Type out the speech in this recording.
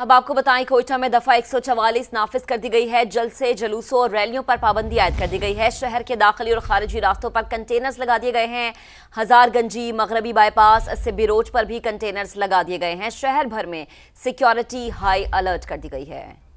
अब आपको बताएं कोयटा में दफा 144 नाफिज कर दी गई है जल से जलूसों और रैलियों पर पाबंदी आयद कर दी गई है शहर के दाखिली और खारिजी रास्तों पर कंटेनर्स लगा दिए गए हैं हजारगंजी मगरबी बाईपास सिब्बी रोड पर भी कंटेनर्स लगा दिए गए हैं शहर भर में सिक्योरिटी हाई अलर्ट कर दी गई है